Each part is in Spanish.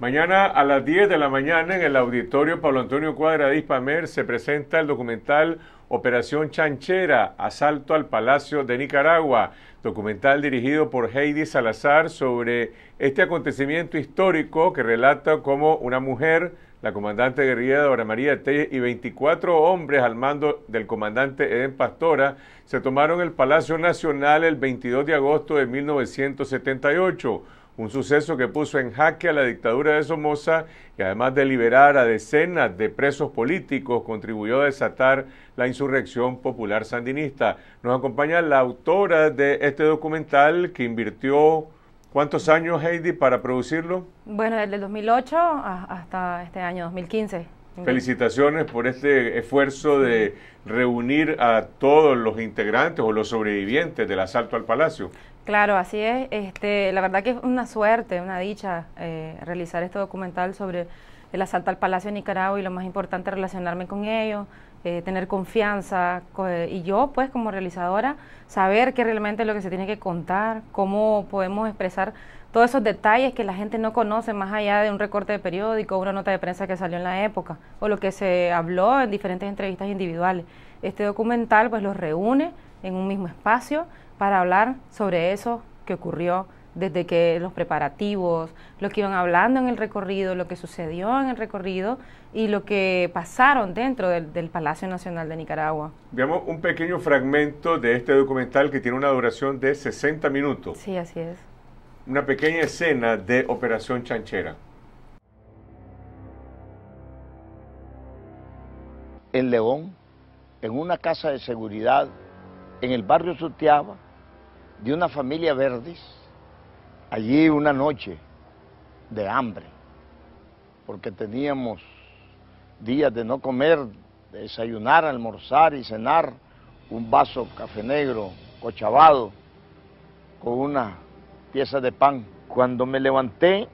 Mañana a las 10 de la mañana en el auditorio Pablo Antonio Cuadra de Ispamer se presenta el documental Operación Chanchera, Asalto al Palacio de Nicaragua, documental dirigido por Heidi Salazar sobre este acontecimiento histórico que relata cómo una mujer, la comandante guerrilla Dora María T y 24 hombres al mando del comandante Eden Pastora se tomaron el Palacio Nacional el 22 de agosto de 1978 un suceso que puso en jaque a la dictadura de Somoza y además de liberar a decenas de presos políticos, contribuyó a desatar la insurrección popular sandinista. Nos acompaña la autora de este documental que invirtió ¿Cuántos años, Heidi, para producirlo? Bueno, desde el 2008 hasta este año 2015. Felicitaciones por este esfuerzo de reunir a todos los integrantes o los sobrevivientes del asalto al palacio. Claro, así es. Este, la verdad que es una suerte, una dicha eh, realizar este documental sobre el asalto al palacio de Nicaragua y lo más importante relacionarme con ellos, eh, tener confianza y yo pues como realizadora saber qué realmente es lo que se tiene que contar, cómo podemos expresar todos esos detalles que la gente no conoce más allá de un recorte de periódico, una nota de prensa que salió en la época o lo que se habló en diferentes entrevistas individuales. Este documental pues los reúne en un mismo espacio para hablar sobre eso que ocurrió desde que los preparativos, lo que iban hablando en el recorrido, lo que sucedió en el recorrido y lo que pasaron dentro del, del, Palacio Nacional de Nicaragua. Veamos un pequeño fragmento de este documental que tiene una duración de 60 minutos. Sí, así es una pequeña escena de Operación Chanchera. En León, en una casa de seguridad, en el barrio Sutiaba, de una familia Verdes, allí una noche de hambre, porque teníamos días de no comer, desayunar, almorzar y cenar, un vaso café negro cochabado con una piezas de pan. Cuando me levanté,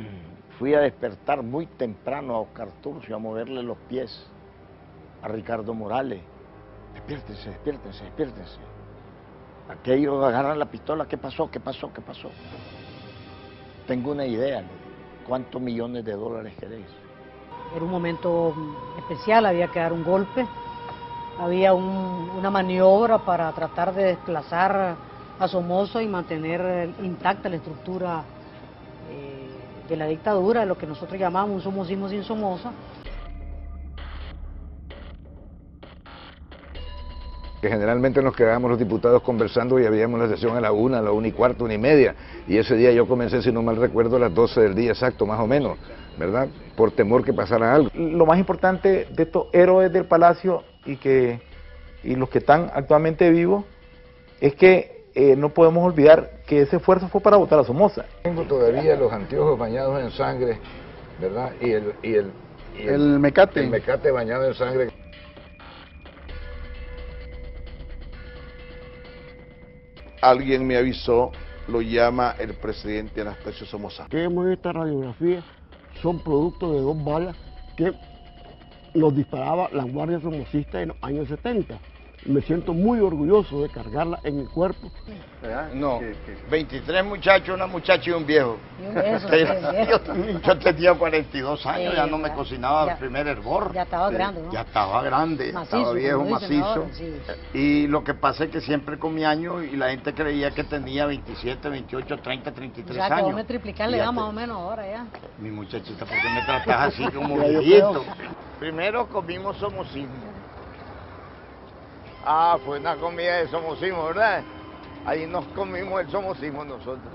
fui a despertar muy temprano a Oscar Turcio a moverle los pies a Ricardo Morales. Despiértense, despiértense, despiértense. Aquellos agarran la pistola, ¿qué pasó? ¿Qué pasó? ¿Qué pasó? Tengo una idea, ¿cuántos millones de dólares queréis? Era un momento especial, había que dar un golpe, había una maniobra para tratar de desplazar a Somoza y mantener eh, intacta la estructura eh, de la dictadura, lo que nosotros llamamos un somosismo sin Somoza. que generalmente nos quedábamos los diputados conversando y habíamos la sesión a la una, a la una y cuarto, una y media, y ese día yo comencé, si no mal recuerdo, a las 12 del día exacto, más o menos, ¿verdad? Por temor que pasara algo. Lo más importante de estos héroes del palacio y, que, y los que están actualmente vivos es que eh, no podemos olvidar que ese esfuerzo fue para votar a Somoza. Tengo todavía los anteojos bañados en sangre, ¿verdad? Y el, el, mecate. El mecate bañado en sangre. Alguien me avisó, lo llama el presidente Anastasio Somoza. vemos esta radiografía, son productos de dos balas que los disparaba la Guardia Somocista en los años 70 me siento muy orgulloso de cargarla en el cuerpo. No, 23 muchachos, una muchacha y un viejo. yo, tenía 42 años, ya no me cocinaba el primer hervor. Ya estaba grande, ¿no? Ya estaba grande, estaba viejo, macizo. y lo que pasa es que siempre comía año y la gente creía que tenía 27, 28, 30, 33 o sea, años. me triplicar le da más o menos ahora ya. Mi muchachita, ¿por me tratas así como viejito? Primero comimos somos Ah, fue una comida de somosismo, ¿verdad? Ahí nos comimos el somocismo nosotros.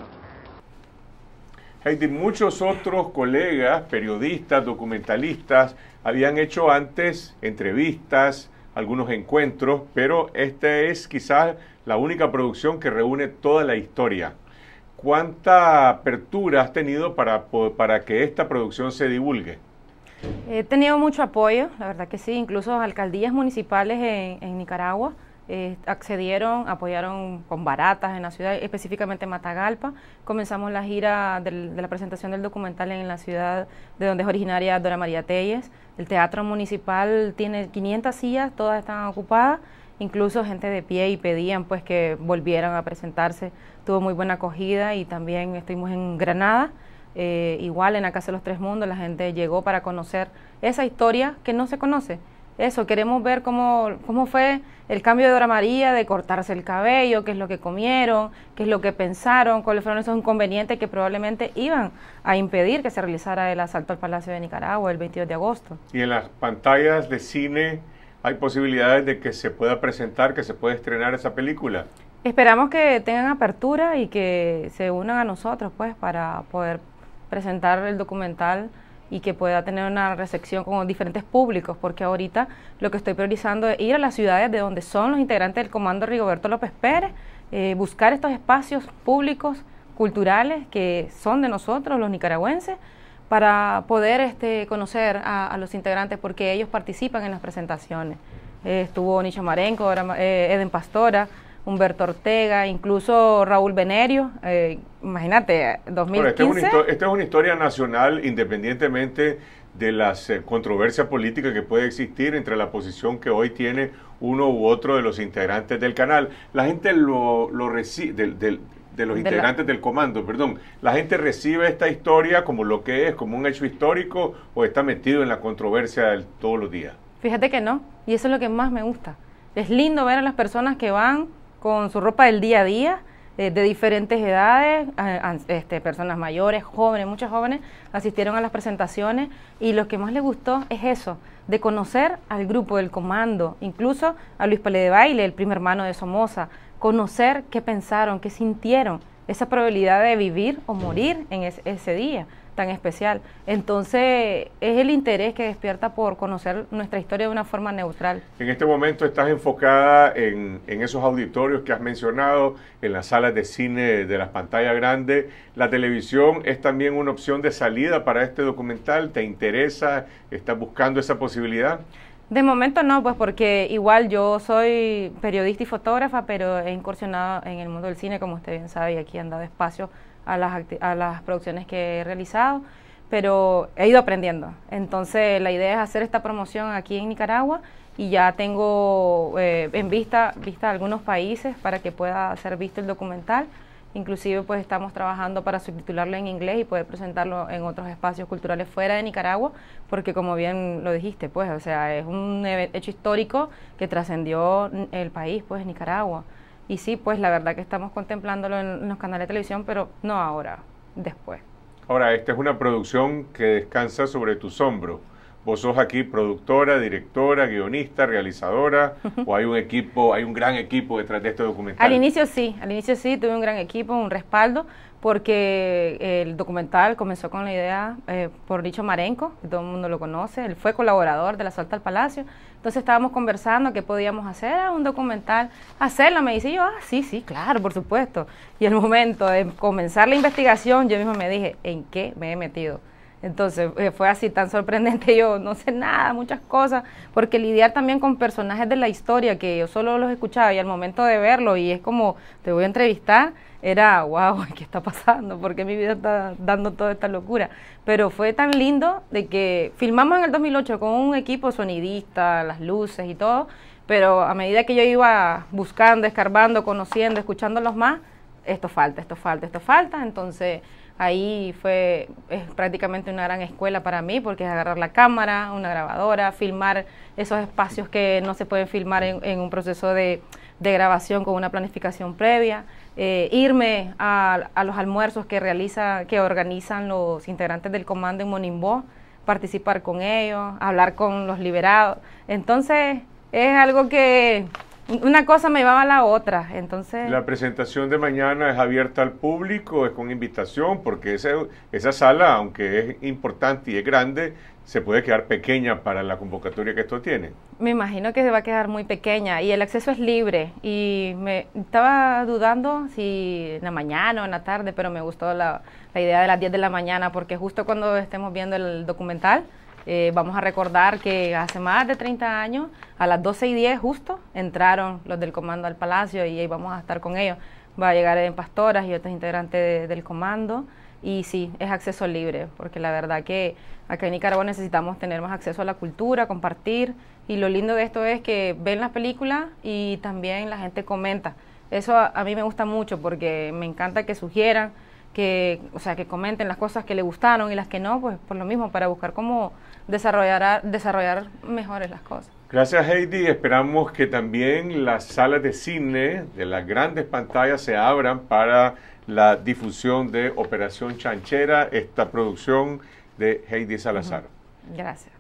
Heidi, muchos otros colegas, periodistas, documentalistas, habían hecho antes entrevistas, algunos encuentros, pero esta es quizás la única producción que reúne toda la historia. ¿Cuánta apertura has tenido para, para que esta producción se divulgue? He tenido mucho apoyo, la verdad que sí, incluso alcaldías municipales en, Nicaragua eh, accedieron, apoyaron con baratas en la ciudad, específicamente Matagalpa. Comenzamos la gira de la presentación del documental en la ciudad de donde es originaria Dora María Telles. El teatro municipal tiene 500 sillas, todas están ocupadas incluso gente de pie y pedían pues que volvieran a presentarse. Tuvo muy buena acogida y también estuvimos en Granada eh, igual en la de los Tres Mundos la gente llegó para conocer esa historia que no se conoce. Eso, queremos ver cómo, cómo fue el cambio de Dora María, de cortarse el cabello, qué es lo que comieron, qué es lo que pensaron, cuáles fueron esos inconvenientes que probablemente iban a impedir que se realizara el asalto al Palacio de Nicaragua el 22 de agosto. Y en las pantallas de cine hay posibilidades de que se pueda presentar, que se pueda estrenar esa película. Esperamos que tengan apertura y que se unan a nosotros, pues, para poder presentar el documental y que pueda tener una recepción con diferentes públicos, porque ahorita lo que estoy priorizando es ir a las ciudades de donde son los integrantes del Comando Rigoberto López Pérez, eh, buscar estos espacios públicos, culturales, que son de nosotros, los nicaragüenses, para poder este, conocer a, los integrantes, porque ellos participan en las presentaciones. Eh, estuvo Nicho Marenco, eh, Eden Pastora, Humberto Ortega, incluso Raúl Venerio, eh, imagínate, 2015. Este esta, es es una historia nacional independientemente de las eh, controversias políticas que puede existir entre la posición que hoy tiene uno u otro de los integrantes del canal. La gente lo, recibe, de los integrantes del comando, perdón. La gente recibe esta historia como lo que es, como un hecho histórico o está metido en la controversia todos los días. Fíjate que no, y eso es lo que más me gusta. Es lindo ver a las personas que van con su ropa del día a día, eh, de diferentes edades, este, personas mayores, jóvenes, muchas jóvenes asistieron a las presentaciones y lo que más les gustó es eso, de conocer al grupo del comando, incluso a Luis Palé de Baile, el primer hermano de Somoza, conocer qué pensaron, qué sintieron, esa probabilidad de vivir o morir en ese día tan especial. Entonces, es el interés que despierta por conocer nuestra historia de una forma neutral. En este momento estás enfocada en, esos auditorios que has mencionado, en las salas de cine de las pantallas grandes. La televisión es también una opción de salida para este documental. ¿Te interesa? ¿Estás buscando esa posibilidad? De momento no, pues porque igual yo soy periodista y fotógrafa, pero he incursionado en el mundo del cine, como usted bien sabe, y aquí han dado espacio a las, a las producciones que he realizado, pero he ido aprendiendo. Entonces la idea es hacer esta promoción aquí en Nicaragua y ya tengo eh, en vista, vista algunos países para que pueda ser visto el documental. Inclusive pues estamos trabajando para subtitularlo en inglés y poder presentarlo en otros espacios culturales fuera de Nicaragua, porque como bien lo dijiste, pues, o sea, es un hecho histórico que trascendió el país, pues Nicaragua. Y sí, pues la verdad que estamos contemplándolo en los canales de televisión, pero no ahora, después. Ahora, esta es una producción que descansa sobre tus hombros. Vos sos aquí productora, directora, guionista, realizadora, o hay un equipo, hay un gran equipo detrás de este documental. Al inicio sí, al inicio sí, tuve un gran equipo, un respaldo, porque el documental comenzó con la idea eh, por dicho Marenco, que todo el mundo lo conoce, él fue colaborador de la Salta al Palacio, entonces estábamos conversando qué podíamos hacer, a ah, un documental, hacerlo, me dice yo, ah, sí, sí, claro, por supuesto. Y el momento de comenzar la investigación, yo mismo me dije, ¿en qué me he metido? Entonces eh, fue así tan sorprendente, yo no sé nada, muchas cosas, porque lidiar también con personajes de la historia que yo solo los escuchaba y al momento de verlo y es como, te voy a entrevistar, era, wow, ¿qué está pasando? ¿Por qué mi vida está dando toda esta locura? Pero fue tan lindo de que filmamos en el 2008 con un equipo sonidista, las luces y todo, pero a medida que yo iba buscando, escarbando, conociendo, escuchándolos más, esto falta, esto falta, esto falta, entonces Ahí fue prácticamente una gran escuela para mí porque es agarrar la cámara, una grabadora, filmar esos espacios que no se pueden filmar en, un proceso de, grabación con una planificación previa, eh, irme a, los almuerzos que, realiza, que organizan los integrantes del comando en Monimbó, participar con ellos, hablar con los liberados. Entonces es algo que una cosa me llevaba a la otra, entonces... La presentación de mañana es abierta al público, es con invitación, porque esa, esa sala, aunque es importante y es grande, se puede quedar pequeña para la convocatoria que esto tiene. Me imagino que se va a quedar muy pequeña y el acceso es libre. Y me estaba dudando si en la mañana o en la tarde, pero me gustó la, la idea de las 10 de la mañana, porque justo cuando estemos viendo el documental, eh, vamos a recordar que hace más de 30 años, a las 12 y 10 justo, entraron los del comando al palacio y ahí vamos a estar con ellos. Va a llegar en Pastoras y otros integrantes del comando. Y sí, es acceso libre, porque la verdad que acá en Nicaragua necesitamos tener más acceso a la cultura, compartir. Y lo lindo de esto es que ven las películas y también la gente comenta. Eso a, a mí me gusta mucho porque me encanta que sugieran, que, o sea, que comenten las cosas que le gustaron y las que no, pues por lo mismo, para buscar cómo desarrollar, desarrollar mejores las cosas. Gracias Heidi, esperamos que también las salas de cine de las grandes pantallas se abran para la difusión de Operación Chanchera, esta producción de Heidi Salazar. Gracias.